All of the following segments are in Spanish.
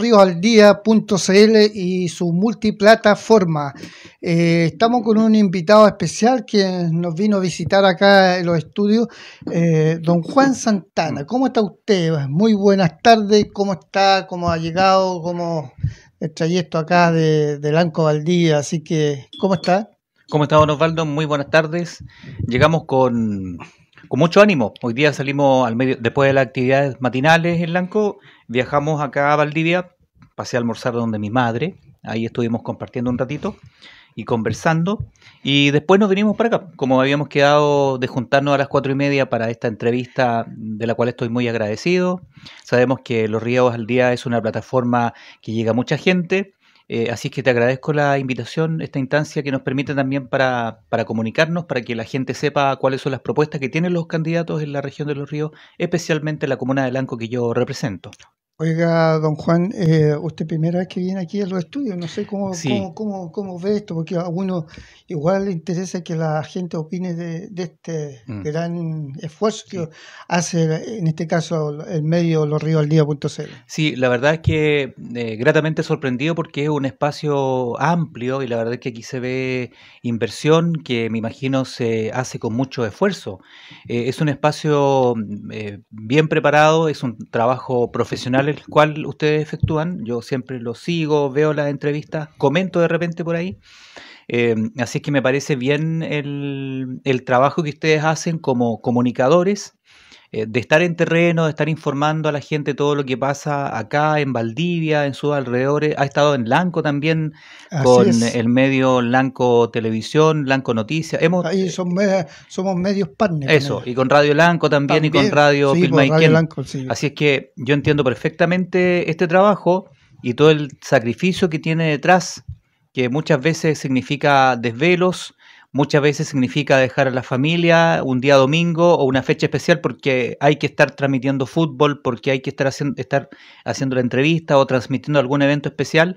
Ríosaldía.cl y su multiplataforma. Eh, estamos con un invitado especial que nos vino a visitar acá en los estudios, eh, don Juan Santana. ¿Cómo está usted? Muy buenas tardes, ¿cómo está? ¿Cómo ha llegado? ¿Cómo el trayecto acá de, de Lanco Valdía? Así que, ¿cómo está? ¿Cómo está, don Osvaldo? Muy buenas tardes. Llegamos con con mucho ánimo. Hoy día salimos al medio, después de las actividades matinales en Lanco, viajamos acá a Valdivia, pasé a almorzar donde mi madre, ahí estuvimos compartiendo un ratito y conversando. Y después nos vinimos para acá, como habíamos quedado de juntarnos a las cuatro y media para esta entrevista, de la cual estoy muy agradecido. Sabemos que Los Ríos al Día es una plataforma que llega a mucha gente Así eh, así que te agradezco la invitación, esta instancia que nos permite también para, para, comunicarnos, para que la gente sepa cuáles son las propuestas que tienen los candidatos en la región de Los Ríos, especialmente la comuna de Lanco que yo represento. Oiga, don Juan, eh, usted primera vez que viene aquí a los estudios, no sé cómo, cómo, cómo, ve esto, porque a uno igual le interesa que la gente opine de, de este mm. gran esfuerzo que hace, en este caso, el medio Los Ríos al Sí, la verdad es que eh, gratamente sorprendido porque es un espacio amplio y la verdad es que aquí se ve inversión que me imagino se hace con mucho esfuerzo. Eh, es un espacio bien preparado, es un trabajo profesional el cual ustedes efectúan. Yo siempre lo sigo, veo las entrevistas, comento de repente por ahí. Eh, así es que me parece bien el, el, trabajo que ustedes hacen como comunicadores eh, de estar en terreno, de estar informando a la gente todo lo que pasa acá en Valdivia, en sus alrededores. Ha estado en Lanco también, con el medio Lanco Televisión, Lanco Noticias. Hemos, Ahí eh, son, somos medios partners. Eso, y con Radio Lanco también, y con Radio pues, Así es que yo entiendo perfectamente este trabajo y todo el sacrificio que tiene detrás, que muchas veces significa desvelos, muchas veces significa dejar a la familia un día domingo o una fecha especial porque hay que estar transmitiendo fútbol, porque hay que estar haciendo, estar haciendo la entrevista o transmitiendo algún evento especial,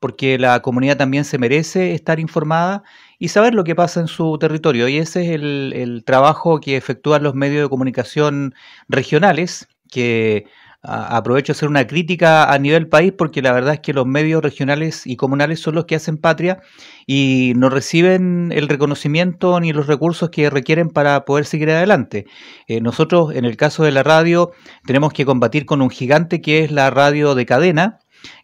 porque la comunidad también se merece estar informada y saber lo que pasa en su territorio. Y ese es el, el trabajo que efectúan los medios de comunicación regionales, que aprovecho hacer una crítica a nivel país porque la verdad es que los medios regionales y comunales son los que hacen patria y no reciben el reconocimiento ni los recursos que requieren para poder seguir adelante. Eh, nosotros, en el caso de la radio, tenemos que combatir con un gigante que es la radio de cadena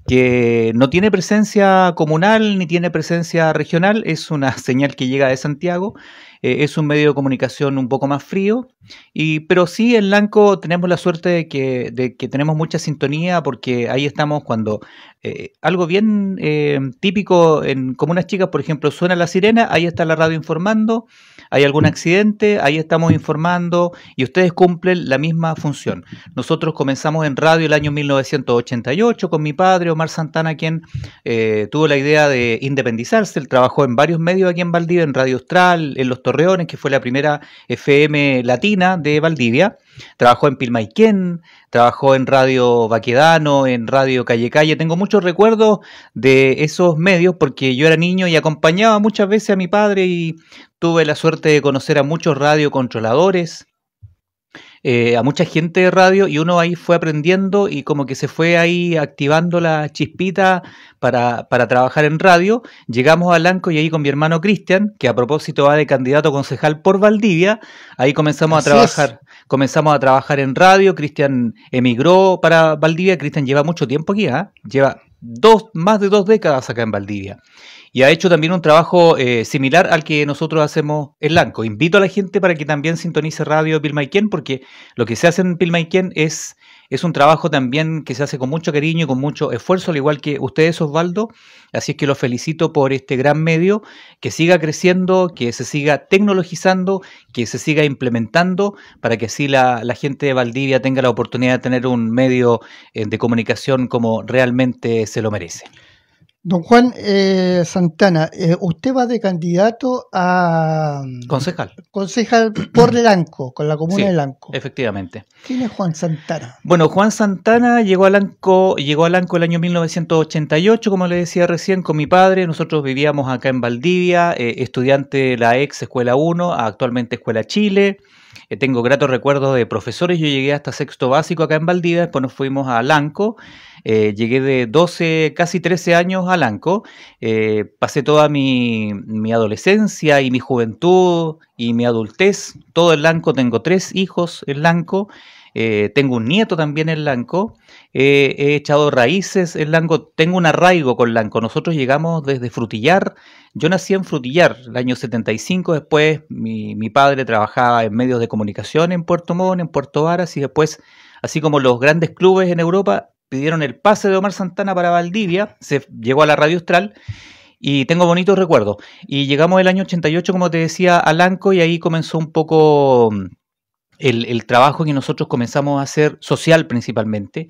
que no tiene presencia comunal ni tiene presencia regional, es una señal que llega de Santiago, eh, es un medio de comunicación un poco más frío, y, pero sí en Lanco tenemos la suerte de que, tenemos mucha sintonía porque ahí estamos cuando eh, algo bien eh, típico en comunas chicas, por ejemplo, suena la sirena, ahí está la radio informando hay algún accidente, ahí estamos informando y ustedes cumplen la misma función. Nosotros comenzamos en radio el año 1988 con mi padre, Omar Santana, quien eh, tuvo la idea de independizarse. Él trabajó en varios medios aquí en Valdivia, en Radio Austral, en Los Torreones, que fue la primera FM latina de Valdivia. Trabajó en Pilmaiquén, trabajó en Radio Baquedano, en Radio Calle Calle. Tengo muchos recuerdos de esos medios porque yo era niño y acompañaba muchas veces a mi padre y tuve la suerte de conocer a muchos radiocontroladores, eh, a mucha gente de radio y uno ahí fue aprendiendo y como que se fue ahí activando la chispita para, trabajar en radio. Llegamos a Lanco y ahí con mi hermano Cristian, que a propósito va de candidato concejal por Valdivia, ahí comenzamos a trabajar. Comenzamos a trabajar en radio, Cristian emigró para Valdivia, Cristian lleva mucho tiempo aquí, ¿ah? lleva dos, más de dos décadas acá en Valdivia y ha hecho también un trabajo eh, similar al que nosotros hacemos en Lanco. Invito a la gente para que también sintonice radio Pilmaiken, porque lo que se hace en Pilmaiken es, es un trabajo también que se hace con mucho cariño y con mucho esfuerzo, al igual que ustedes, Osvaldo. Así es que los felicito por este gran medio, que siga creciendo, que se siga tecnologizando, que se siga implementando, para que así la, la gente de Valdivia tenga la oportunidad de tener un medio eh, de comunicación como realmente se lo merece. Don Juan eh, Santana, eh, usted va de candidato a... Mm, concejal. por Lanco, con la comuna de Lanco. Efectivamente. ¿Quién es Juan Santana? Bueno, Juan Santana llegó a Lanco, llegó a Lanco el año 1988, como le decía recién, con mi padre. Nosotros vivíamos acá en Valdivia, eh, estudiante de la ex Escuela 1, actualmente Escuela Chile. Eh, tengo gratos recuerdos de profesores. Yo llegué hasta sexto básico acá en Valdivia, después nos fuimos a Lanco. Eh, llegué de 12, casi 13 años a Lanco. Eh, pasé toda mi, mi, adolescencia y mi juventud y mi adultez, todo en Lanco. Tengo tres hijos en Lanco. Eh, tengo un nieto también en Lanco, eh, he echado raíces en Lanco, tengo un arraigo con Lanco. Nosotros llegamos desde Frutillar, yo nací en Frutillar el año 75, después mi, padre trabajaba en medios de comunicación en Puerto Montt, en Puerto Varas, y después, así como los grandes clubes en Europa, pidieron el pase de Omar Santana para Valdivia, se llegó a la radio Austral y tengo bonitos recuerdos. Y llegamos el año 88, como te decía, a Lanco y ahí comenzó un poco el, trabajo que nosotros comenzamos a hacer, social principalmente,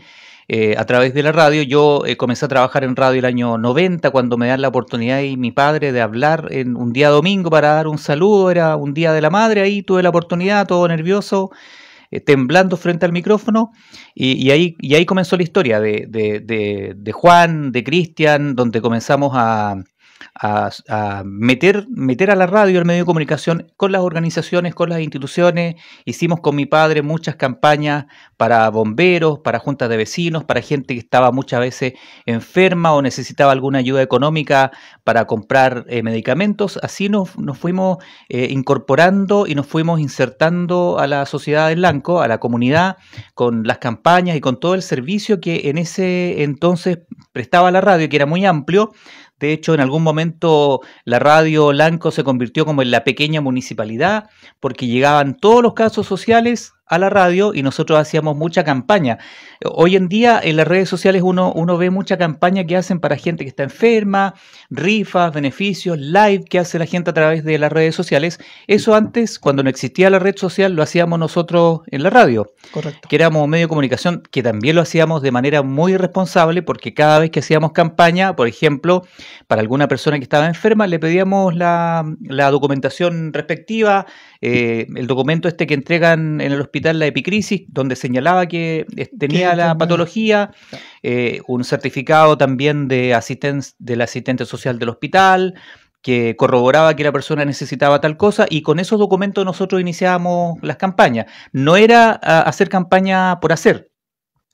eh, a través de la radio. Yo eh, comencé a trabajar en radio el año 90, cuando me dan la oportunidad y mi padre de hablar en un día domingo para dar un saludo, era un día de la madre, ahí tuve la oportunidad, todo nervioso, eh, temblando frente al micrófono, y, ahí, y ahí comenzó la historia de Juan, de Cristian, donde comenzamos a a, meter, meter a la radio, al medio de comunicación, con las organizaciones, con las instituciones. Hicimos con mi padre muchas campañas para bomberos, para juntas de vecinos, para gente que estaba muchas veces enferma o necesitaba alguna ayuda económica para comprar eh, medicamentos. Así nos, fuimos eh, incorporando y nos fuimos insertando a la sociedad de Blanco, a la comunidad, con las campañas y con todo el servicio que en ese entonces prestaba la radio, que era muy amplio, de hecho, en algún momento la radio Lanco se convirtió como en la pequeña municipalidad porque llegaban todos los casos sociales a la radio y nosotros hacíamos mucha campaña. Hoy en día en las redes sociales uno, uno ve mucha campaña que hacen para gente que está enferma, rifas, beneficios, live que hace la gente a través de las redes sociales. Eso antes, cuando no existía la red social, lo hacíamos nosotros en la radio. Correcto. Que éramos medio de comunicación, que también lo hacíamos de manera muy responsable porque cada vez que hacíamos campaña, por ejemplo, para alguna persona que estaba enferma, le pedíamos la, la documentación respectiva, eh, el documento este que entregan en el hospital la epicrisis, donde señalaba que tenía la patología, eh, un certificado también de del asistente social del hospital, que corroboraba que la persona necesitaba tal cosa y con esos documentos nosotros iniciábamos las campañas. No era ah, hacer campaña por hacer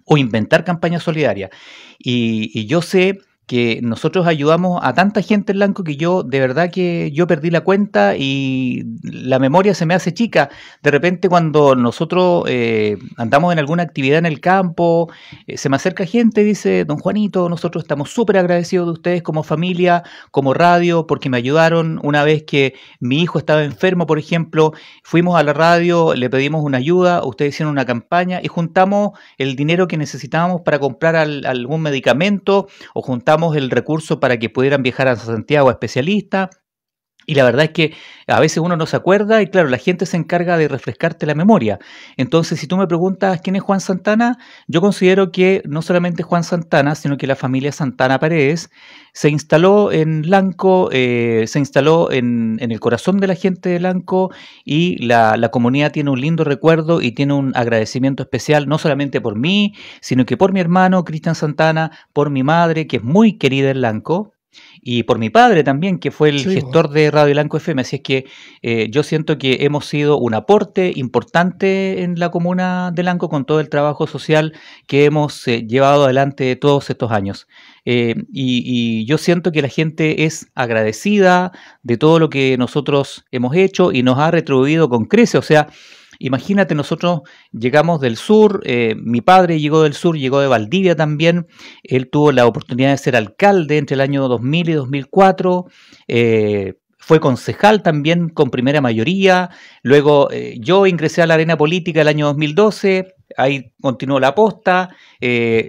o inventar campaña solidaria. y yo sé que nosotros ayudamos a tanta gente en blanco que yo de verdad que yo perdí la cuenta y la memoria se me hace chica. De repente cuando nosotros eh, andamos en alguna actividad en el campo, eh, se me acerca gente y dice, don Juanito, nosotros estamos súper agradecidos de ustedes como familia, como radio, porque me ayudaron una vez que mi hijo estaba enfermo, por ejemplo, fuimos a la radio, le pedimos una ayuda, ustedes hicieron una campaña y juntamos el dinero que necesitábamos para comprar algún medicamento o juntamos el recurso para que pudieran viajar a Santiago especialista. Y la verdad es que a veces uno no se acuerda y claro, la gente se encarga de refrescarte la memoria. Entonces, si tú me preguntas quién es Juan Santana, yo considero que no solamente Juan Santana, sino que la familia Santana Paredes se instaló en Blanco, eh, se instaló en, el corazón de la gente de Blanco y la, la comunidad tiene un lindo recuerdo y tiene un agradecimiento especial, no solamente por mí, sino que por mi hermano Cristian Santana, por mi madre, que es muy querida en Blanco, y por mi padre también, que fue el gestor de Radio Blanco FM. Así es que eh, yo siento que hemos sido un aporte importante en la comuna de Blanco con todo el trabajo social que hemos eh, llevado adelante todos estos años. Eh, y, yo siento que la gente es agradecida de todo lo que nosotros hemos hecho y nos ha retribuido con crece, O sea, Imagínate, nosotros llegamos del sur, eh, mi padre llegó del sur, llegó de Valdivia también, él tuvo la oportunidad de ser alcalde entre el año 2000 y 2004, eh, fue concejal también con primera mayoría, luego eh, yo ingresé a la arena política el año 2012, ahí continuó la aposta,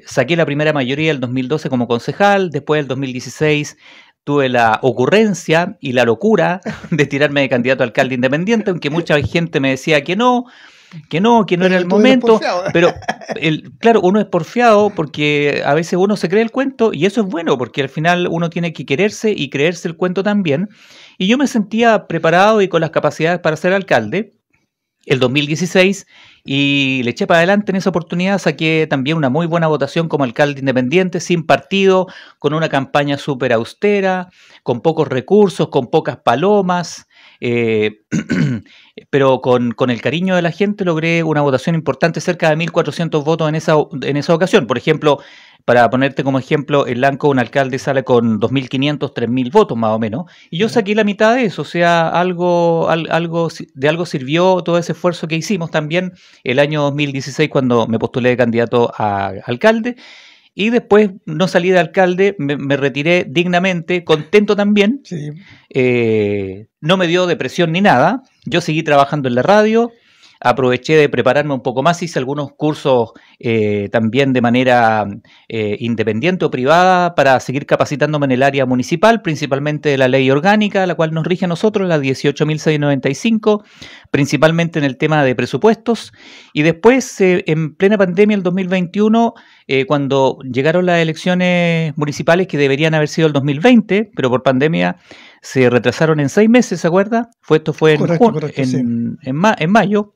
saqué la primera mayoría el 2012 como concejal, después del 2016 tuve la ocurrencia y la locura de tirarme de candidato a alcalde independiente, aunque mucha gente me decía que no, que no, que no era el momento, pero claro, uno es porfiado porque a veces uno se cree el cuento y eso es bueno porque al final uno tiene que quererse y creerse el cuento también. Y yo me sentía preparado y con las capacidades para ser alcalde el 2016 y le eché para adelante en esa oportunidad, saqué también una muy buena votación como alcalde independiente, sin partido, con una campaña súper austera, con pocos recursos, con pocas palomas, eh, pero con, el cariño de la gente logré una votación importante, cerca de 1.400 votos en esa, en esa ocasión. Por ejemplo, para ponerte como ejemplo, en Lanco un alcalde sale con 2.500, 3.000 votos más o menos, y yo saqué la mitad de eso, o sea, algo, algo, de algo sirvió todo ese esfuerzo que hicimos también el año 2016 cuando me postulé de candidato a alcalde, y después no salí de alcalde, me, retiré dignamente, contento también, sí. Eh, no me dio depresión ni nada, yo seguí trabajando en la radio, aproveché de prepararme un poco más, hice algunos cursos eh, también de manera eh, independiente o privada para seguir capacitándome en el área municipal, principalmente de la ley orgánica, la cual nos rige a nosotros, la 18.695, principalmente en el tema de presupuestos. Y después, eh, en plena pandemia, el 2021, cuando llegaron las elecciones municipales que deberían haber sido el 2020, pero por pandemia se retrasaron en seis meses, ¿se acuerda? Fue, esto fue en, correcto, en, sí. en mayo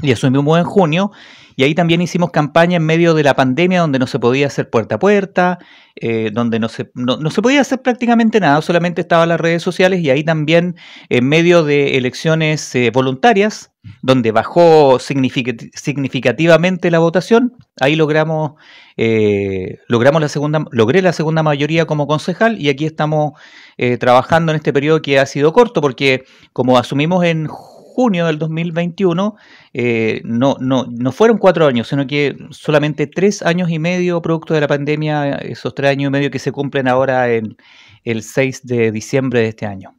y asumimos en junio. Y ahí también hicimos campaña en medio de la pandemia donde no se podía hacer puerta a puerta, eh, donde no se, no, se podía hacer prácticamente nada, solamente estaban las redes sociales y ahí también en medio de elecciones eh, voluntarias, donde bajó significativamente la votación, ahí logramos, eh, logramos la segunda, logré la segunda mayoría como concejal y aquí estamos trabajando en este periodo que ha sido corto porque como asumimos en junio del 2021, eh, no, no, no fueron cuatro años, sino que solamente tres años y medio producto de la pandemia, esos tres años y medio que se cumplen ahora en el 6 de diciembre de este año.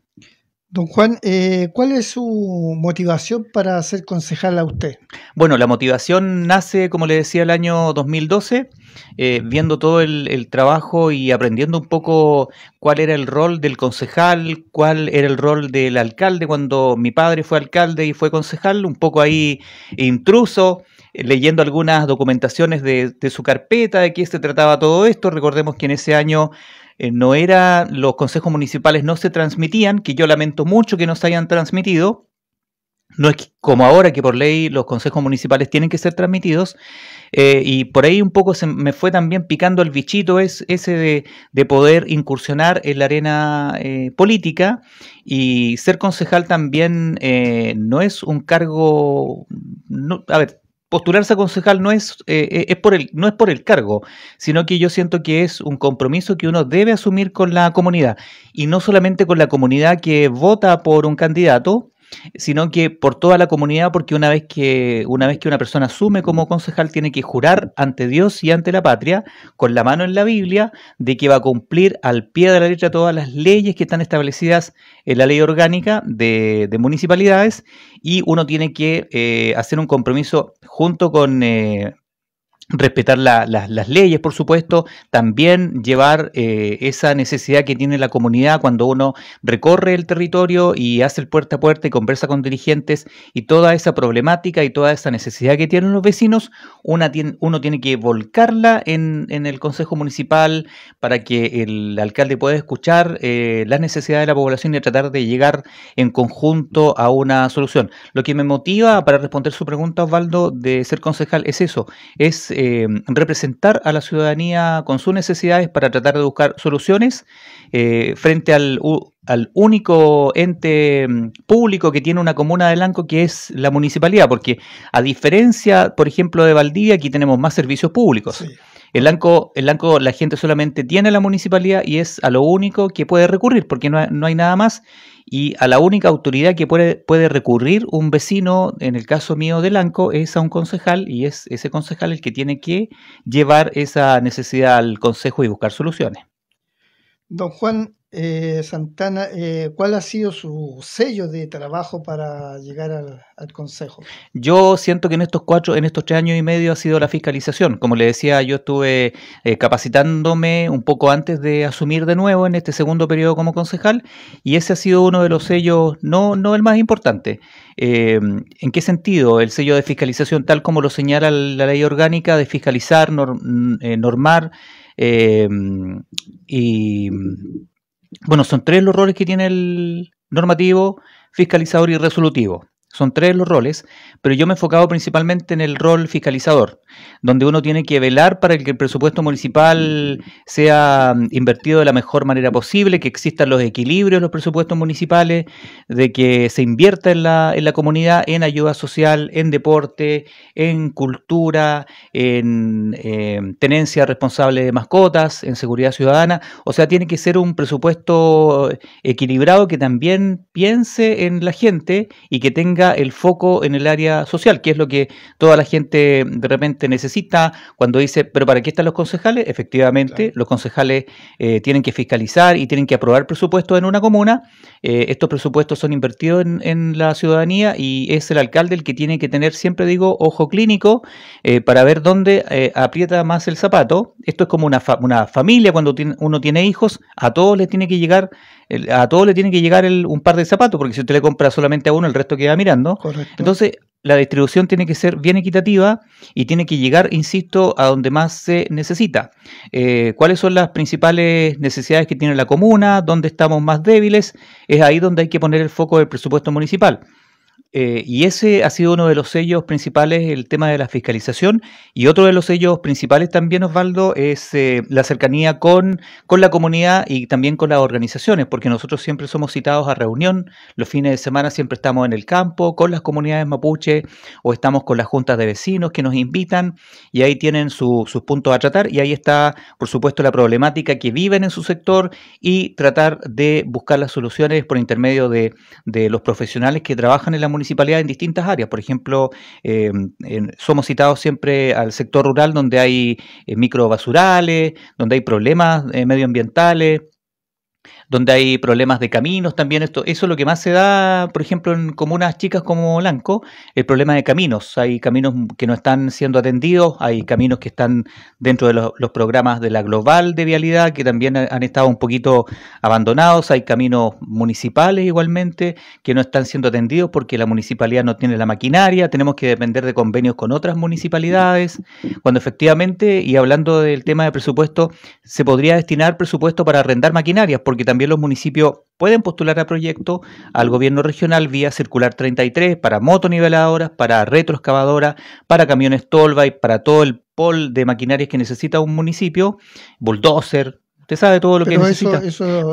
Don Juan, eh, ¿cuál es su motivación para ser concejal a usted? Bueno, la motivación nace, como le decía, el año 2012, eh, viendo todo el, trabajo y aprendiendo un poco cuál era el rol del concejal, cuál era el rol del alcalde cuando mi padre fue alcalde y fue concejal, un poco ahí intruso eh, leyendo algunas documentaciones de, de su carpeta, de qué se trataba todo esto. Recordemos que en ese año eh, no era, los consejos municipales no se transmitían, que yo lamento mucho que no se hayan transmitido. No es como ahora que por ley los consejos municipales tienen que ser transmitidos. Eh, y por ahí un poco se me fue también picando el bichito es, ese de, poder incursionar en la arena eh, política. Y ser concejal también no es un cargo. No, a ver, postularse a concejal no es, eh, eh, es por el, no es por el cargo, sino que yo siento que es un compromiso que uno debe asumir con la comunidad y no solamente con la comunidad que vota por un candidato, sino que por toda la comunidad, porque una vez que una vez que una persona asume como concejal tiene que jurar ante Dios y ante la patria con la mano en la Biblia de que va a cumplir al pie de la letra todas las leyes que están establecidas en la ley orgánica de, de municipalidades y uno tiene que eh, hacer un compromiso junto con eh, respetar las leyes, por supuesto, también llevar eh, esa necesidad que tiene la comunidad cuando uno recorre el territorio y hace el puerta a puerta y conversa con dirigentes y toda esa problemática y toda esa necesidad que tienen los vecinos, uno tiene que volcarla en, el Consejo Municipal para que el alcalde pueda escuchar eh, las necesidades de la población y tratar de llegar en conjunto a una solución. Lo que me motiva para responder su pregunta, Osvaldo, de ser concejal es eso, es eh, representar a la ciudadanía con sus necesidades para tratar de buscar soluciones eh, frente al, al, único ente mm, público que tiene una comuna de Blanco, que es la municipalidad, porque a diferencia, por ejemplo, de Valdivia, aquí tenemos más servicios públicos. El Lanco, el la gente solamente tiene la municipalidad y es a lo único que puede recurrir, porque no hay nada más y a la única autoridad que puede, puede, recurrir un vecino, en el caso mío de Lanco, es a un concejal y es ese concejal el que tiene que llevar esa necesidad al consejo y buscar soluciones. Don Juan, eh, Santana, eh, ¿cuál ha sido su sello de trabajo para llegar al, Consejo? Yo siento que en estos cuatro, en estos tres años y medio ha sido la fiscalización. Como le decía, yo estuve eh, capacitándome un poco antes de asumir de nuevo en este segundo periodo como concejal y ese ha sido uno de los sellos, no, no el más importante. Em, ¿En qué sentido? El sello de fiscalización, tal como lo señala la ley orgánica, de fiscalizar, normar em, y bueno, son tres los roles que tiene el normativo, fiscalizador y resolutivo. Son tres los roles, pero yo me he enfocado principalmente en el rol fiscalizador, donde uno tiene que velar para que el presupuesto municipal sea mm, invertido de la mejor manera posible, que existan los equilibrios de los presupuestos municipales, de que se invierta en la, en la comunidad, en ayuda social, en deporte, en cultura, en em, tenencia responsable de mascotas, en seguridad ciudadana. O sea, tiene que ser un presupuesto equilibrado que también piense en la gente y que tenga el foco en el área social, que es lo que toda la gente de repente necesita cuando dice, pero ¿para qué están los concejales? Efectivamente, los concejales eh, tienen que fiscalizar y tienen que aprobar presupuestos en una comuna. Eh, estos presupuestos son invertidos en, la ciudadanía y es el alcalde el que tiene que tener, siempre digo, ojo clínico eh, para ver dónde aprieta más el zapato. Esto es como una, una familia, cuando uno tiene hijos, a todos les tiene que llegar a todos le tiene que llegar un par de zapatos, porque si usted le compra solamente a uno, el resto queda mirando. Entonces, la distribución tiene que ser bien equitativa y tiene que llegar, insisto, a donde más se necesita. Eh, ¿Cuáles son las principales necesidades que tiene la comuna? ¿Dónde estamos más débiles? Es ahí donde hay que poner el foco del presupuesto municipal. Eh, y ese ha sido uno de los sellos principales, el tema de la fiscalización. Y otro de los sellos principales también, Osvaldo, es eh, la cercanía con, con la comunidad y también con las organizaciones, porque nosotros siempre somos citados a reunión, los fines de semana siempre estamos en el campo, con las comunidades mapuche o estamos con las juntas de vecinos que nos invitan y ahí tienen sus puntos a tratar. Y ahí está, por supuesto, la problemática que viven en su sector y tratar de buscar las soluciones por intermedio de, de los profesionales que trabajan en la municipalidad en distintas áreas. Por ejemplo, em, somos citados siempre al sector rural donde hay eh, microbasurales, donde hay problemas eh, medioambientales, donde hay problemas de caminos también. Esto, eso es lo que más se da, por ejemplo, en comunas chicas como Blanco, el problema de caminos. Hay caminos que no están siendo atendidos, hay caminos que están dentro de los, los programas de la Global de Vialidad, que también han estado un poquito abandonados, hay caminos municipales igualmente que no están siendo atendidos porque la municipalidad no tiene la maquinaria, tenemos que depender de convenios con otras municipalidades, cuando efectivamente, y hablando del tema de presupuesto, se podría destinar presupuesto para arrendar maquinarias, porque también los municipios pueden postular a proyecto al gobierno regional vía circular 33 para motoniveladoras, para retroexcavadoras, para camiones tolva y para todo el pol de maquinarias que necesita un municipio, bulldozer, Usted sabe todo lo que necesita.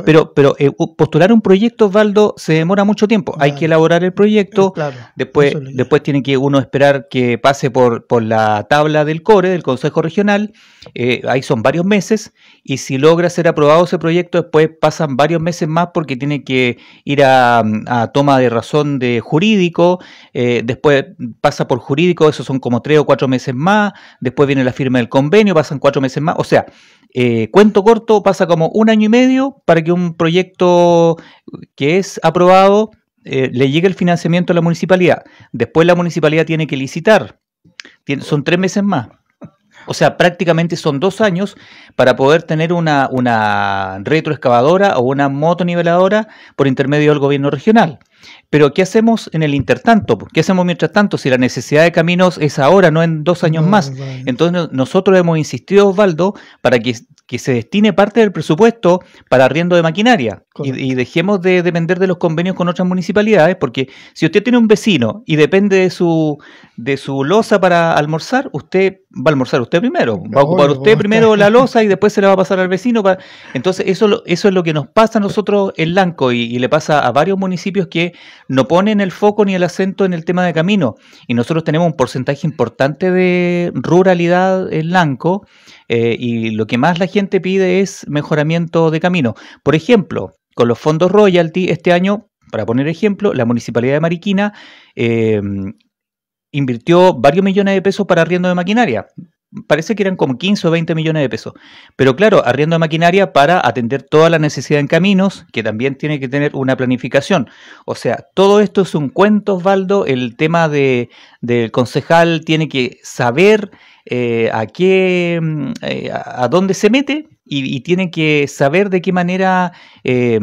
pero pero eh, postular un proyecto, Osvaldo se demora mucho tiempo. Hay que elaborar el proyecto. Eh, después, después tiene que uno esperar que pase por, la tabla del CORE, del Consejo Regional. Eh, ahí son varios meses. Y si logra ser aprobado ese proyecto, después pasan varios meses más porque tiene que ir a, toma de razón de jurídico. después pasa por jurídico, esos son como tres o cuatro meses más. Después viene la firma del convenio, pasan cuatro meses más. O sea, eh, cuento corto, pasa como un año y medio para que un proyecto que es aprobado eh, le llegue el financiamiento a la municipalidad. Después la municipalidad tiene que licitar. son tres meses más. O sea, prácticamente son dos años para poder tener una, una retroexcavadora o una motoniveladora por intermedio del gobierno regional. Pero ¿qué hacemos en el intertanto? ¿Qué hacemos mientras tanto? Si la necesidad de caminos es ahora, no en dos años más. Entonces nosotros hemos insistido, Osvaldo, para que, se destine parte del presupuesto para arriendo de maquinaria y, dejemos de depender de los convenios con otras municipalidades, porque si usted tiene un vecino y depende de su, de su losa para almorzar, usted va a almorzar usted primero, va a ocupar usted primero la loza y después se la va a pasar al vecino. Entonces eso, eso es lo que nos pasa a nosotros en Lanco y le pasa a varios municipios que no ponen el foco ni el acento en el tema de camino. Y nosotros tenemos un porcentaje importante de ruralidad en Lanco eh, y lo que más la gente pide es mejoramiento de camino. Por ejemplo, con los fondos royalty este año, para poner ejemplo, la municipalidad de Mariquina eh, invirtió varios millones de pesos para arriendo de maquinaria parece que eran como 15 o 20 millones de pesos. Pero claro, arriendo de maquinaria para atender toda la necesidad en caminos, que también tiene que tener una planificación. O sea, todo esto es un cuento, Osvaldo. El tema de, del concejal tiene que saber eh, a qué, mm, eh, a, dónde se mete y, tiene que saber de qué manera... Eh,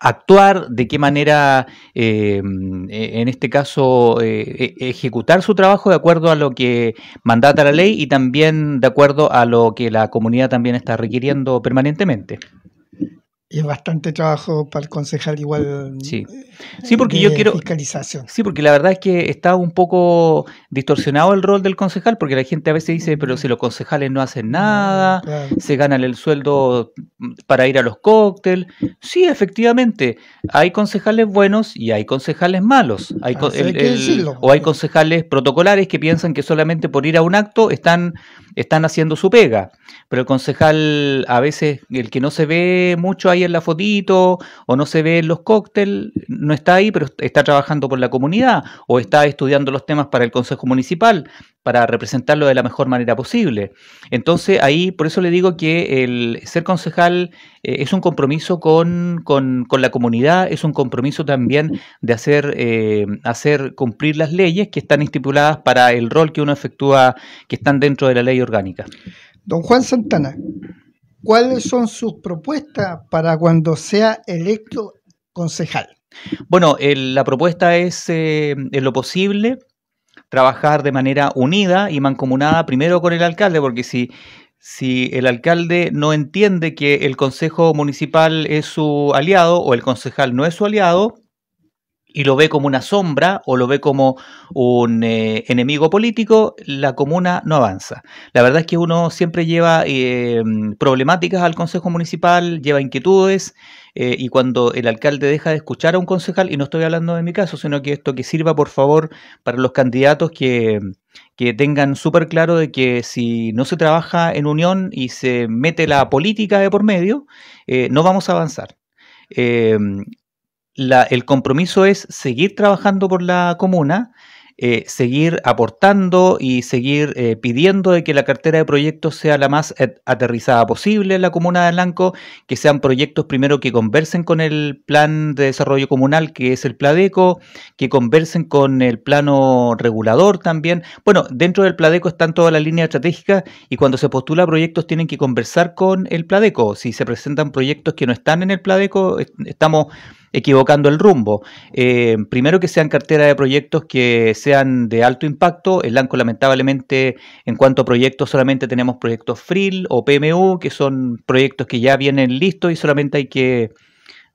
actuar, de qué manera, eh, en este caso, eh, e-, ejecutar su trabajo de acuerdo a lo que mandata la ley y también de acuerdo a lo que la comunidad también está requiriendo permanentemente es bastante trabajo para el concejal igual. Sí, eh, porque yo quiero. Fiscalización. Sí, porque la verdad es que está un poco distorsionado el rol del concejal, porque la gente a veces dice, pero si los concejales no hacen nada, ah, se ganan el sueldo para ir a los cócteles. Sí, efectivamente, hay concejales buenos y hay concejales malos. Hay, ah, o hay concejales protocolares que piensan que solamente por ir a un acto están, están haciendo su pega. Pero el concejal, a veces, el que no se ve mucho hay en la fotito o no se ve en los cócteles, no está ahí, pero está trabajando por la comunidad o está estudiando los temas para el Consejo Municipal para representarlo de la mejor manera posible. Entonces ahí, por eso le digo que el ser concejal eh, es un compromiso con, la comunidad, es un compromiso también de hacer, eh, hacer cumplir las leyes que están estipuladas para el rol que uno efectúa, que están dentro de la ley orgánica. Don Juan Santana, ¿cuáles son sus propuestas para cuando sea electo concejal? Bueno, la propuesta es, eh, en lo posible, trabajar de manera unida y mancomunada primero con el alcalde, porque si, si el alcalde no entiende que el consejo municipal es su aliado o el concejal no es su aliado, y lo ve como una sombra o lo ve como un eh, enemigo político, la comuna no avanza. La verdad es que uno siempre lleva eh, problemáticas al Consejo Municipal, lleva inquietudes, eh, y cuando el alcalde deja de escuchar a un concejal, y no estoy hablando de mi caso, sino que esto que sirva por favor para los candidatos que, tengan súper claro de que si no se trabaja en unión y se mete la política de por medio, no vamos a avanzar el compromiso es seguir trabajando por la comuna, eh, seguir aportando y seguir eh, pidiendo de que la cartera de proyectos sea la más aterrizada posible en la comuna de Blanco, que sean proyectos primero que conversen con el plan de desarrollo comunal, que es el Pladeco, que conversen con el plano regulador también. Bueno, dentro del Pladeco están todas las líneas estratégicas y cuando se postula proyectos tienen que conversar con el Pladeco. Si se presentan proyectos que no están en el Pladeco, estamos equivocando el rumbo. Eh, primero que sean cartera de proyectos que sean de alto impacto. El Lanco lamentablemente en cuanto a proyectos solamente tenemos proyectos FRIL o PMU, que son proyectos que ya vienen listos y solamente hay que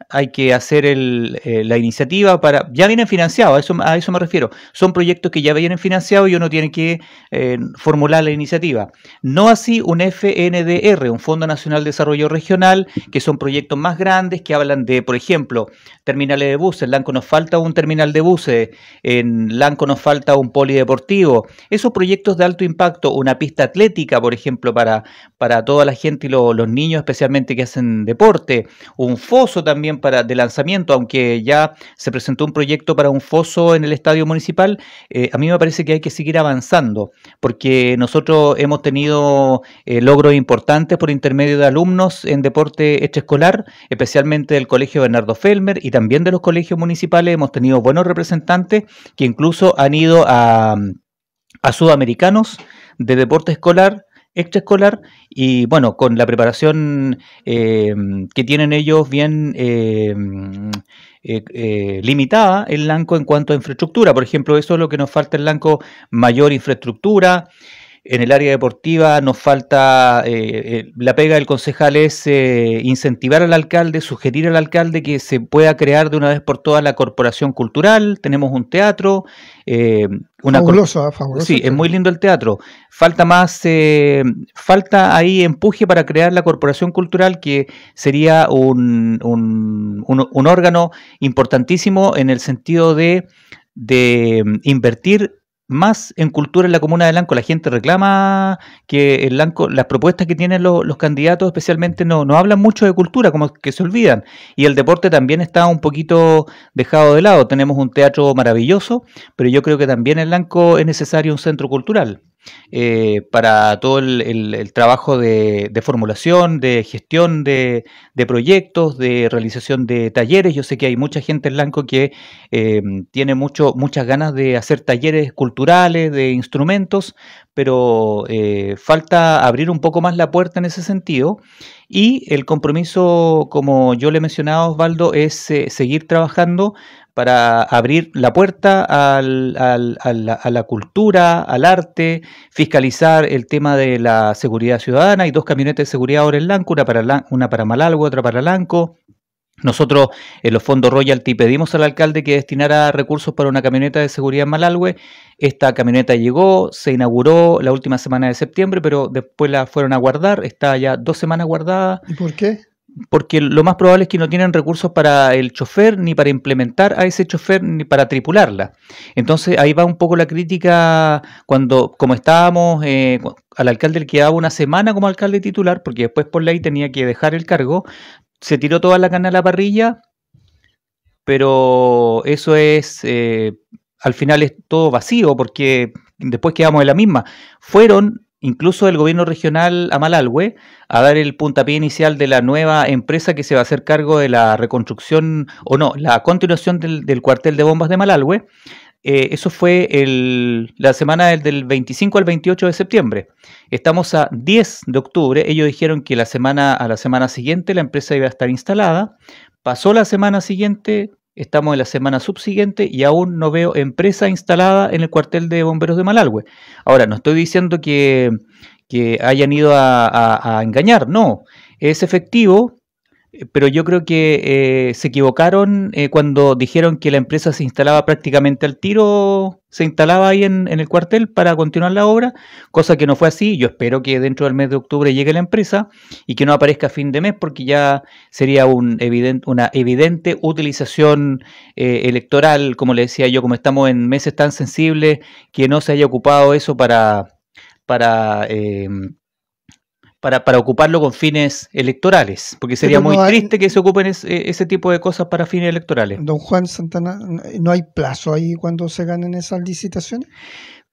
hay que hacer eh, la iniciativa para... Ya vienen financiados, a eso, a eso me refiero. Son proyectos que ya vienen financiados y uno tiene que eh, formular la iniciativa. No así un FNDR, un Fondo Nacional de Desarrollo Regional, que son proyectos más grandes que hablan de, por ejemplo, terminales de buses. En Lanco nos falta un terminal de buses, en Lanco nos falta un polideportivo. Esos proyectos de alto impacto, una pista atlética, por ejemplo, para, para toda la gente y los niños especialmente que hacen deporte, un foso también para, de lanzamiento, aunque ya se presentó un proyecto para un foso en el estadio municipal, eh, a mí me parece que hay que seguir avanzando, porque nosotros hemos tenido eh, logros importantes por intermedio de alumnos en deporte extraescolar, especialmente del Colegio Bernardo Felmer y también de los colegios municipales. Hemos tenido buenos representantes que incluso han ido a sudamericanos de deporte escolar extraescolar y bueno, con la preparación em, que tienen ellos bien em, eh, eh, limitada el LANCO en cuanto a infraestructura. Por ejemplo, eso es lo que nos falta en LANCO, mayor infraestructura en el área deportiva nos falta, eh, eh, la pega del concejal es eh, incentivar al alcalde, sugerir al alcalde que se pueda crear de una vez por todas la corporación cultural, tenemos un teatro. una fabuloso, ah, fabulosa. Sí, es muy lindo el teatro. Falta más, falta ahí empuje para crear la corporación cultural que sería un, órgano importantísimo en el sentido de de mm, invertir más en cultura en la comuna de Lanco. La gente reclama que el Lanco, las propuestas que tienen los, los candidatos especialmente no, no, hablan mucho de cultura, como que se olvidan. Y el deporte también está un poquito dejado de lado. Tenemos un teatro maravilloso, pero yo creo que también en Lanco es necesario un centro cultural. Eh, para todo el, trabajo de, formulación, de gestión de, proyectos, de realización de talleres. Yo sé que hay mucha gente en Blanco que eh, tiene muchas ganas de hacer talleres culturales, de instrumentos, pero eh, falta abrir un poco más la puerta en ese sentido. Y el compromiso, como yo le he mencionado, Osvaldo, es seguir trabajando para abrir la puerta a, la, cultura, al arte, fiscalizar el tema de la seguridad ciudadana. Hay dos camionetas de seguridad ahora en Lanco, una para, una otra para Lanco. Nosotros en los fondos royalty pedimos al alcalde que destinara recursos para una camioneta de seguridad en Malalhue. Esta camioneta llegó, se inauguró la última semana de septiembre, pero después la fueron a guardar. Está ya dos semanas guardada. ¿Y por qué? porque lo más probable es que no tienen recursos para el chofer, ni para implementar a ese chofer, ni para tripularla. Entonces ahí va un poco la crítica cuando, como estábamos, eh, al alcalde que quedaba una semana como alcalde titular, porque después por ley tenía que dejar el cargo, se tiró toda la cana a la parrilla, pero eso es, eh, al final es todo vacío, porque después quedamos en la misma. Fueron incluso el gobierno regional a Malagüe, a dar el puntapié inicial de la nueva empresa que se va a hacer cargo de la reconstrucción, o no, la continuación del, cuartel de bombas de Malalgüe. Eh, eso fue la semana del, 25 al 28 de septiembre. Estamos a 10 de octubre. Ellos dijeron que la semana, a la semana siguiente la empresa iba a estar instalada. Pasó la semana siguiente, Estamos en la semana subsiguiente y aún no veo empresa instalada en el cuartel de bomberos de Malalhue. Ahora, no estoy diciendo que, hayan ido a engañar, no. Es efectivo, pero yo creo que eh, se equivocaron eh, cuando dijeron que la empresa se instalaba prácticamente al tiro, se instalaba ahí en, el cuartel para continuar la obra, cosa que no fue así. Yo espero que dentro del mes de octubre llegue la empresa y que no aparezca a fin de mes porque ya sería una evidente utilización eh, electoral, como le decía yo, como estamos en meses tan sensibles, que no se haya ocupado eso para... para para, para ocuparlo con fines electorales, porque sería muy triste que se ocupen eh, ese tipo de cosas para fines electorales. Don Juan Santana, ¿no hay plazo ahí cuando se ganen esas licitaciones?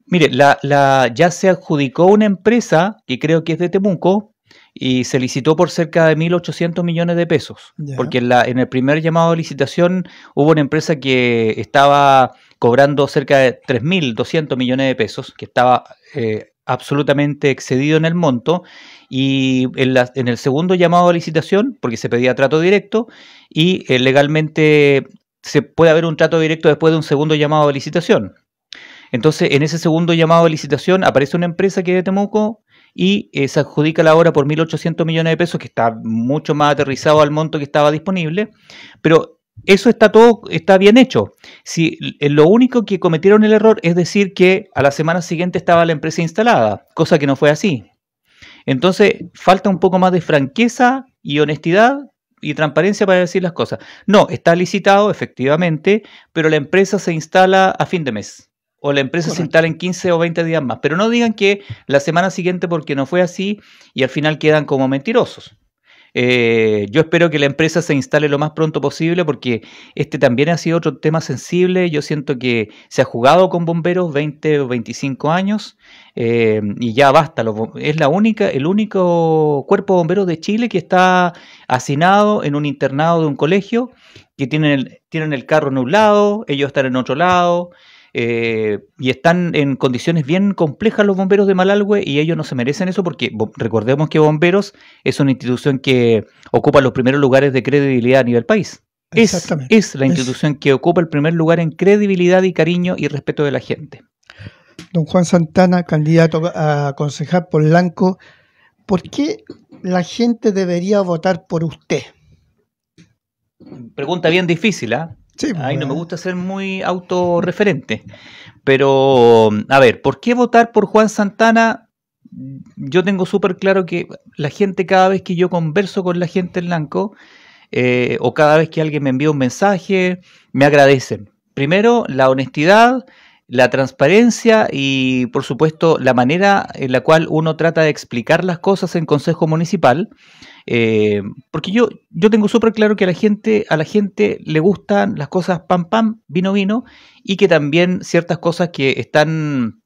Mire, la, la, ya se adjudicó una empresa que creo que es de Temuco y se licitó por cerca de 1.800 millones de pesos, porque en, la, en el primer llamado de licitación hubo una empresa que estaba cobrando cerca de 3.200 millones de pesos, que estaba eh, absolutamente excedido en el monto y en, el segundo llamado a licitación, porque se pedía trato directo y eh, legalmente se puede haber un trato directo después de un segundo llamado a licitación. Entonces, en ese segundo llamado a licitación aparece una empresa que es de Temuco y eh, se adjudica la obra por 1.800 millones de pesos, que está mucho más aterrizado al monto que estaba disponible, pero eso está todo, está bien hecho. Si lo único que cometieron el error es decir que a la semana siguiente estaba la empresa instalada, cosa que no fue así. Entonces, falta un poco más de franqueza y honestidad y transparencia para decir las cosas. No, está licitado, efectivamente, pero la empresa se instala a fin de mes. O la empresa se instala en 15 o 20 días más. Pero no digan que la semana siguiente porque no fue así y al final quedan como mentirosos. Eh, yo espero que la empresa se instale lo más pronto posible porque este también ha sido otro tema sensible. Yo siento que se ha jugado con bomberos 20 o 25 años eh, y ya basta. es la única, el único cuerpo de bomberos de Chile que está hacinado en un internado de un colegio que tienen el, tienen el carro en un lado, ellos están en otro lado. Eh, y están en condiciones bien complejas los bomberos de Malalhue y ellos no se merecen eso porque recordemos que Bomberos es una institución que ocupa los primeros lugares de credibilidad a nivel país. Es, es la institución que ocupa el primer lugar en credibilidad y cariño y respeto de la gente. Don Juan Santana, candidato a concejal por Blanco, ¿por qué la gente debería votar por usted? Pregunta bien difícil, ¿ah? Pues, no me eh. gusta ser muy autorreferente. Pero, a ver, ¿por qué votar por Juan Santana? Yo tengo súper claro que la gente, cada vez que yo converso con la gente en blanco eh, o cada vez que alguien me envía un mensaje, me agradecen. Primero, la honestidad, la transparencia y, por supuesto, la manera en la cual uno trata de explicar las cosas en Consejo Municipal. Eh, porque yo, yo tengo súper claro que a la, gente, a la gente le gustan las cosas pam pam, vino vino, y que también ciertas cosas que están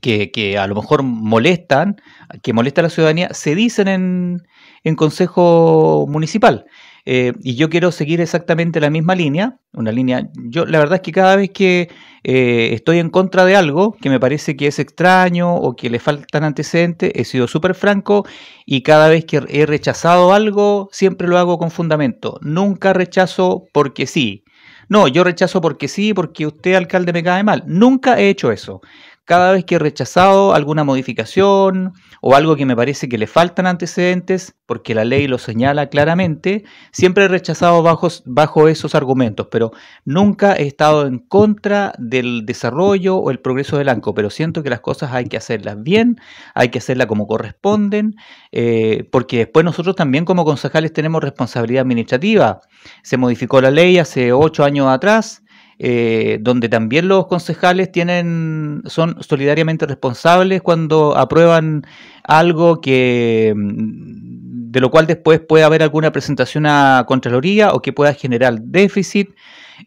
que, que, a lo mejor molestan, que molesta a la ciudadanía, se dicen en, en consejo municipal. Eh, y yo quiero seguir exactamente la misma línea, una línea, yo la verdad es que cada vez que eh, estoy en contra de algo que me parece que es extraño o que le faltan antecedentes, he sido súper franco y cada vez que he rechazado algo, siempre lo hago con fundamento. Nunca rechazo porque sí. No, yo rechazo porque sí, porque usted, alcalde, me cae mal. Nunca he hecho eso cada vez que he rechazado alguna modificación o algo que me parece que le faltan antecedentes, porque la ley lo señala claramente, siempre he rechazado bajo, esos argumentos, pero nunca he estado en contra del desarrollo o el progreso del ANCO, pero siento que las cosas hay que hacerlas bien, hay que hacerlas como corresponden, eh, porque después nosotros también como concejales tenemos responsabilidad administrativa. Se modificó la ley hace ocho años atrás, eh, donde también los concejales tienen, son solidariamente responsables cuando aprueban algo que mm, de lo cual después puede haber alguna presentación a Contraloría o que pueda generar déficit.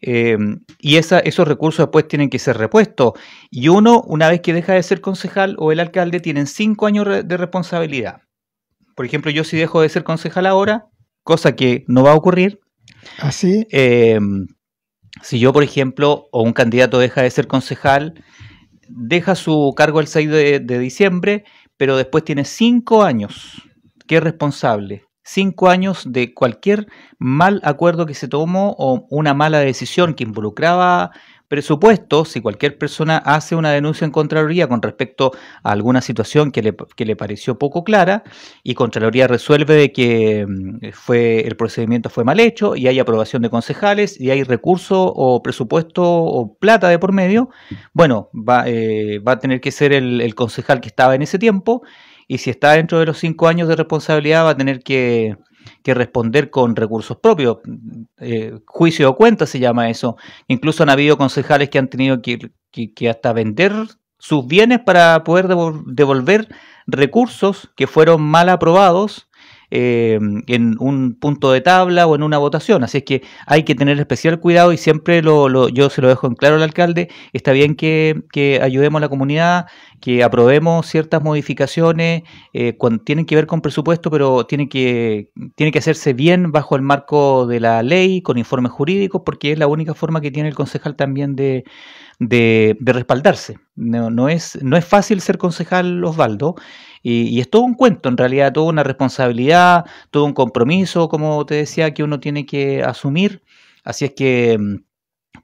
Eh, y esos recursos después tienen que ser repuestos. Y uno, una vez que deja de ser concejal o el alcalde, tienen cinco años de responsabilidad. Por ejemplo, yo si dejo de ser concejal ahora, cosa que no va a ocurrir. Así. ¿Ah, eh, si yo, por ejemplo, o un candidato deja de ser concejal, deja su cargo el 6 de, diciembre, pero después tiene cinco años que es responsable cinco años de cualquier mal acuerdo que se tomó o una mala decisión que involucraba presupuesto, si cualquier persona hace una denuncia en Contraloría con respecto a alguna situación que le, que le pareció poco clara y Contraloría resuelve de que mm, fue, el procedimiento fue mal hecho y hay aprobación de concejales y hay recurso o presupuesto o plata de por medio, bueno, va, eh, va a tener que ser el concejal que estaba en ese tiempo y si está dentro de los cinco años de responsabilidad va a tener que que responder con recursos propios, eh, juicio o cuenta se llama eso. Incluso han habido concejales que han tenido que, que hasta vender sus bienes para poder devolver recursos que fueron mal aprobados eh, en un punto de tabla o en una votación. Así es que hay que tener especial cuidado y siempre lo, yo se lo dejo en claro al alcalde. Está bien que, ayudemos a la comunidad, que aprobemos ciertas modificaciones, eh, cuando tienen que ver con presupuesto, pero tiene que, tiene que hacerse bien bajo el marco de la ley, con informes jurídicos, porque es la única forma que tiene el concejal también de, de, de respaldarse. No, no, es, no es fácil ser concejal, Osvaldo. Y, y, es todo un cuento, en realidad, toda una responsabilidad, todo un compromiso, como te decía, que uno tiene que asumir. Así es que mm,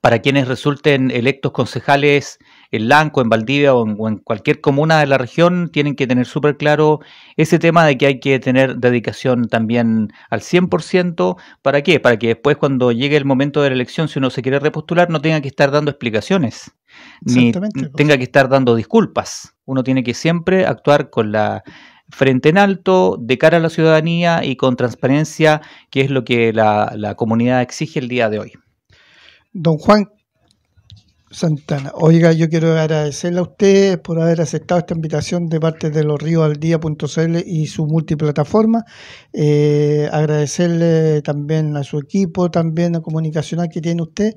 para quienes resulten electos concejales en Lanco, en Valdivia o en, o en cualquier comuna de la región, tienen que tener súper claro ese tema de que hay que tener dedicación también al 100%. ¿Para qué? Para que después cuando llegue el momento de la elección, si uno se quiere repostular, no tenga que estar dando explicaciones ni tenga que estar dando disculpas. Uno tiene que siempre actuar con la frente en alto, de cara a la ciudadanía y con transparencia, que es lo que la, comunidad exige el día de hoy. Don Juan Santana, oiga, yo quiero agradecerle a usted por haber aceptado esta invitación de parte de los ríos al día.cl y su multiplataforma. Eh, agradecerle también a su equipo, también a comunicacional que tiene usted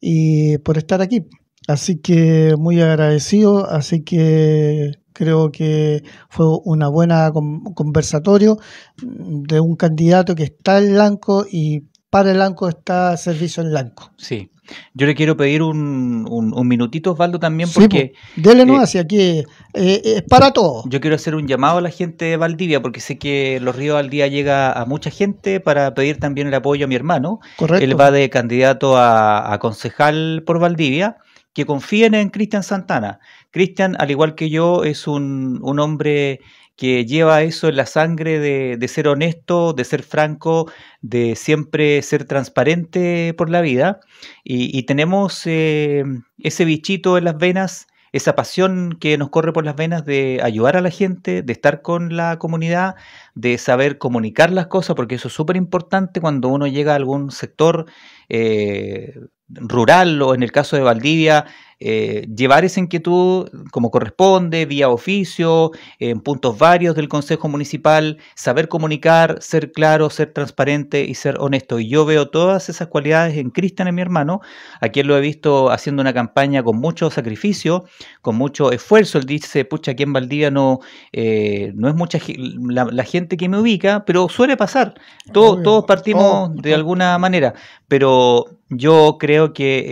y por estar aquí. Así que muy agradecido, así que creo que fue una buena conversatorio de un candidato que está en blanco y para el blanco está servicio en blanco. Sí. Yo le quiero pedir un, minutito, Osvaldo, también, porque... Sí, no, hacia aquí eh, es para todo. Yo quiero hacer un llamado a la gente de Valdivia, porque sé que Los Ríos al Día llega a mucha gente para pedir también el apoyo a mi hermano. Correcto. Él va de candidato a concejal por Valdivia que confíen en Cristian Santana. Cristian, al igual que yo, es un, hombre que lleva eso en la sangre de, ser honesto, de ser franco, de siempre ser transparente por la vida. Y, tenemos eh, ese bichito en las venas, esa pasión que nos corre por las venas de ayudar a la gente, de estar con la comunidad, de saber comunicar las cosas, porque eso es súper importante cuando uno llega a algún sector. Eh, rural o en el caso de Valdivia eh, llevar esa inquietud como corresponde, vía oficio, en puntos varios del Consejo Municipal, saber comunicar, ser claro, ser transparente y ser honesto. Y yo veo todas esas cualidades en Cristian, en mi hermano, a quien lo he visto haciendo una campaña con mucho sacrificio, con mucho esfuerzo. Él dice, pucha, aquí en Valdivia no, eh, no es mucha la, gente que me ubica, pero suele pasar. todos todos partimos de alguna manera, pero yo creo que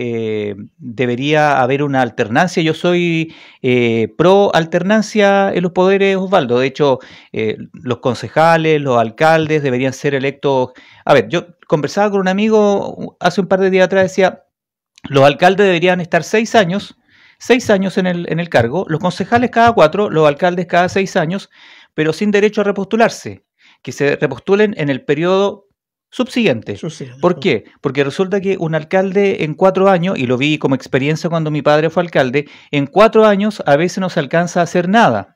eh, debería haber una alternancia. Yo soy eh, pro alternancia en los poderes, Osvaldo. De hecho, eh, los concejales, los alcaldes deberían ser electos. A ver, yo conversaba con un amigo uh, hace un par de días atrás, decía, los alcaldes deberían estar seis años, seis años en el, en el cargo, los concejales cada cuatro, los alcaldes cada seis años, pero sin derecho a repostularse, que se repostulen en el periodo subsiguiente. ¿Por qué? Porque resulta que un alcalde en cuatro años, y lo vi como experiencia cuando mi padre fue alcalde, en cuatro años a veces no se alcanza a hacer nada.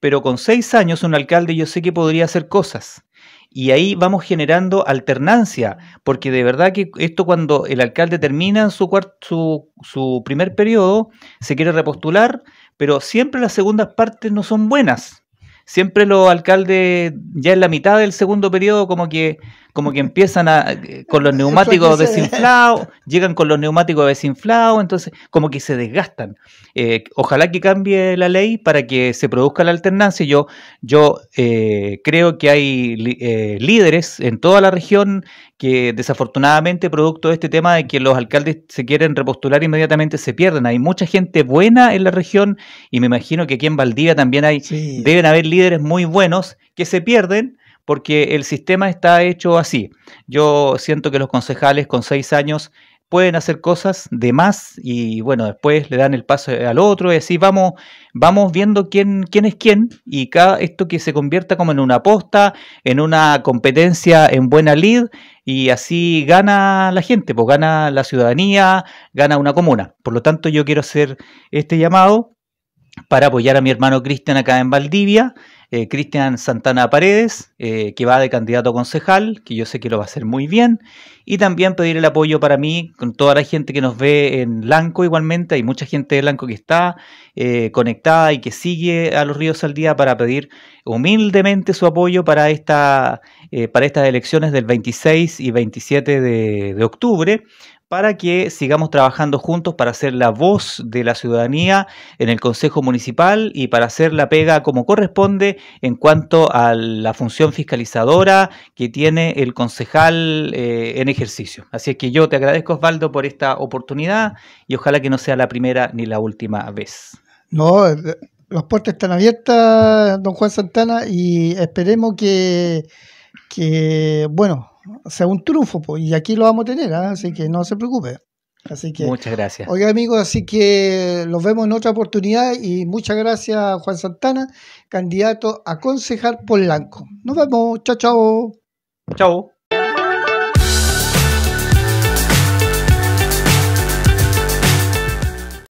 Pero con seis años un alcalde yo sé que podría hacer cosas y ahí vamos generando alternancia, porque de verdad que esto cuando el alcalde termina su, su, su, primer periodo, se quiere repostular, pero siempre las segundas partes no son buenas. Siempre los alcaldes, ya en la mitad del segundo periodo, como que como que empiezan a, eh, con los neumáticos desinflados, llegan con los neumáticos desinflados, entonces como que se desgastan. Eh, ojalá que cambie la ley para que se produzca la alternancia. Yo, yo eh, creo que hay líderes en toda la región que desafortunadamente producto de este tema de que los alcaldes se quieren repostular inmediatamente se pierden. Hay mucha gente buena en la región y me imagino que aquí en Valdivia también hay, deben haber líderes muy buenos que se pierden porque el sistema está hecho así. Yo siento que los concejales con seis años pueden hacer cosas de más y bueno, después le dan el paso al otro y así vamos, vamos viendo quién, quién es quién y cada, esto que se convierta como en una aposta, en una competencia en buena lid y así gana la gente, pues gana la ciudadanía, gana una comuna. Por lo tanto, yo quiero hacer este llamado para apoyar a mi hermano Cristian acá en Valdivia eh, Cristian Santana Paredes, eh, que va de candidato a concejal, que yo sé que lo va a hacer muy bien, y también pedir el apoyo para mí, con toda la gente que nos ve en Blanco igualmente, hay mucha gente de Blanco que está eh, conectada y que sigue a los ríos al día para pedir humildemente su apoyo para, esta, para estas elecciones del 26 y 27 de octubre para que sigamos trabajando juntos para ser la voz de la ciudadanía en el Consejo Municipal y para hacer la pega como corresponde en cuanto a la función fiscalizadora que tiene el concejal eh, en ejercicio. Así es que yo te agradezco, Osvaldo, por esta oportunidad y ojalá que no sea la primera ni la última vez. No, eh, las puertas están abiertas, don Juan Santana, y esperemos que, que bueno, sea un triunfo, pues, y aquí lo vamos a tener, ¿ah? así que no se preocupe. Así que, muchas gracias. Oiga, amigos, así que los vemos en otra oportunidad y muchas gracias, Juan Santana, candidato a concejal Polanco. Nos vemos, chao, chao. Chao.